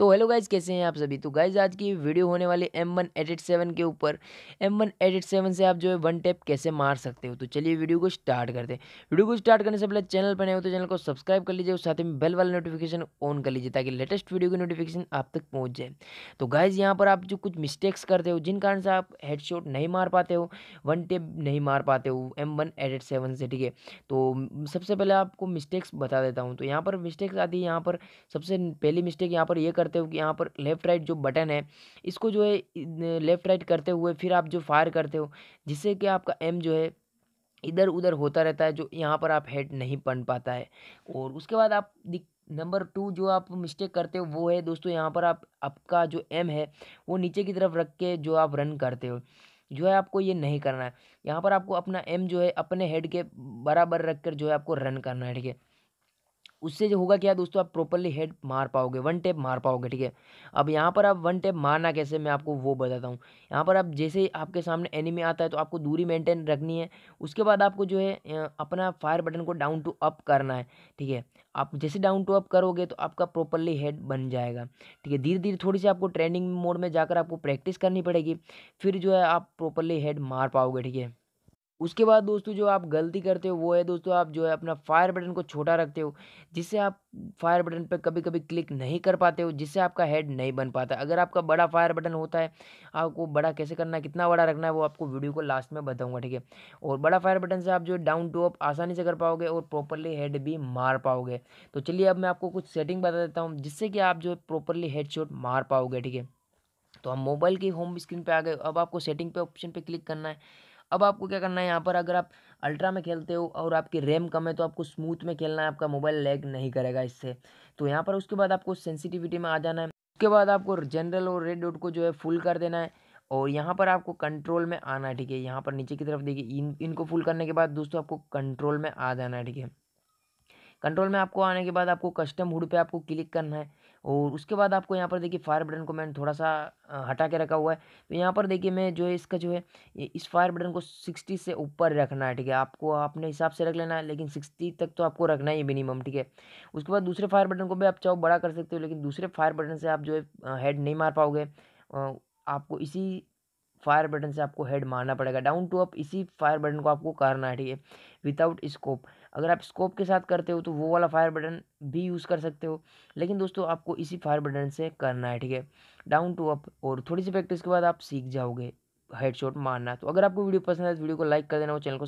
तो hello guys कैसे हैं आप सभी तो गाइज आज की वीडियो होने वाली एम वन एट सेवन के ऊपर एम वन एट सेवन से आप जो है वन टैप कैसे मार सकते हो तो चलिए वीडियो को स्टार्ट करते हैं वीडियो को स्टार्ट करने से पहले चैनल पर नए हो तो चैनल को सब्सक्राइब कर लीजिए और साथ में बेल वाला नोटिफिकेशन ऑन कर लीजिए ताकि लेटेस्ट वीडियो की नोटिफिकेशन आप तक पहुँच जाए तो गाइज यहाँ पर आप जो कुछ मिस्टेक्स करते हो जिन कारण से आप शॉट नहीं मार पाते हो वन टैप नहीं मार पाते हो एम वन एट सेवन से ठीक है तो सबसे पहले आपको मिस्टेक्स बता देता हूँ तो यहाँ पर मिस्टेक्स आती है यहाँ पर सबसे पहली मिस्टेक यहाँ पर ये करते हो कि यहाँ पर लेफ़्ट राइट जो बटन है इसको जो है लेफ़्ट राइट करते हुए फिर आप जो फायर करते हो जिससे कि आपका एम जो है इधर उधर होता रहता है जो यहाँ पर आप हेड नहीं बन पाता है और उसके बाद आप नंबर टू जो आप मिस्टेक करते हो वो है दोस्तों यहाँ पर आप आपका जो एम है वो नीचे की तरफ रख के जो आप रन करते हो जो है आपको ये नहीं करना है यहाँ पर आपको अपना एम जो है अपने हेड के बराबर रख कर जो है आपको रन करना है ठीक है उससे जो होगा क्या दोस्तों आप प्रॉपरली हेड मार पाओगे वन टेप मार पाओगे ठीक है अब यहाँ पर आप वन टेप मारना कैसे मैं आपको वो बताता हूँ यहाँ पर आप जैसे आपके सामने एनिमी आता है तो आपको दूरी मेंटेन रखनी है उसके बाद आपको जो है अपना फायर बटन को डाउन टू अप करना है ठीक है आप जैसे डाउन टू अप करोगे तो आपका प्रॉपरली हेड बन जाएगा ठीक है धीरे धीरे थोड़ी सी आपको ट्रेनिंग मोड में जाकर आपको प्रैक्टिस करनी पड़ेगी फिर जो है आप प्रॉपरली हेड मार पाओगे ठीक है उसके बाद दोस्तों जो आप गलती करते हो वो है दोस्तों आप जो है अपना फायर बटन को छोटा रखते हो जिससे आप फायर बटन पर कभी कभी क्लिक नहीं कर पाते हो जिससे आपका हेड नहीं बन पाता अगर आपका बड़ा फायर बटन होता है आपको बड़ा कैसे करना है कितना बड़ा रखना है वो आपको वीडियो को लास्ट में बताऊँगा ठीक है और बड़ा फायर बटन से आप जो डाउन टू अप आसानी से कर पाओगे और प्रॉपरली हेड भी मार पाओगे तो चलिए अब मैं आपको कुछ सेटिंग बता देता हूँ जिससे कि आप जो है प्रॉपरली हेड मार पाओगे ठीक है तो हम मोबाइल की होम स्क्रीन पे आ गए अब आपको सेटिंग पे ऑप्शन पे क्लिक करना है अब आपको क्या करना है यहाँ पर अगर आप अल्ट्रा में खेलते हो और आपकी रैम कम है तो आपको स्मूथ में खेलना है आपका मोबाइल लैग नहीं करेगा इससे तो यहाँ पर उसके बाद आपको सेंसिटिविटी में आ जाना है उसके बाद आपको जनरल और रेड डॉट को जो है फुल कर देना है और यहाँ पर आपको कंट्रोल में आना है ठीक है यहाँ पर नीचे की तरफ देखिए इन इनको फुल करने के बाद दोस्तों आपको कंट्रोल में आ जाना है ठीक है कंट्रोल में आपको आने के बाद आपको कस्टम हुड पे आपको क्लिक करना है और उसके बाद आपको यहाँ पर देखिए फायर बटन को मैंने थोड़ा सा हटा के रखा हुआ है तो यहाँ पर देखिए मैं जो है इसका जो है इस फायर बटन को सिक्सटी से ऊपर रखना है ठीक है आपको अपने हिसाब से रख लेना है लेकिन सिक्सटी तक तो आपको रखना ही मिनिमम ठीक है उसके बाद दूसरे फायर बटन को भी आप चाहो बड़ा कर सकते हो लेकिन दूसरे फायर बटन से आप जो है हेड नहीं मार पाओगे आपको इसी फायर बटन से आपको हेड मारना पड़ेगा डाउन टू अप इसी फायर बटन को आपको करना है ठीक है विदाउट स्कोप अगर आप स्कोप के साथ करते हो तो वो वाला फायर बटन भी यूज़ कर सकते हो लेकिन दोस्तों आपको इसी फायर बटन से करना है ठीक है डाउन टू अप और थोड़ी सी प्रैक्टिस के बाद आप सीख जाओगे हेड मारना तो अगर आपको वीडियो पसंद है तो वीडियो को लाइक कर देना और चैनल को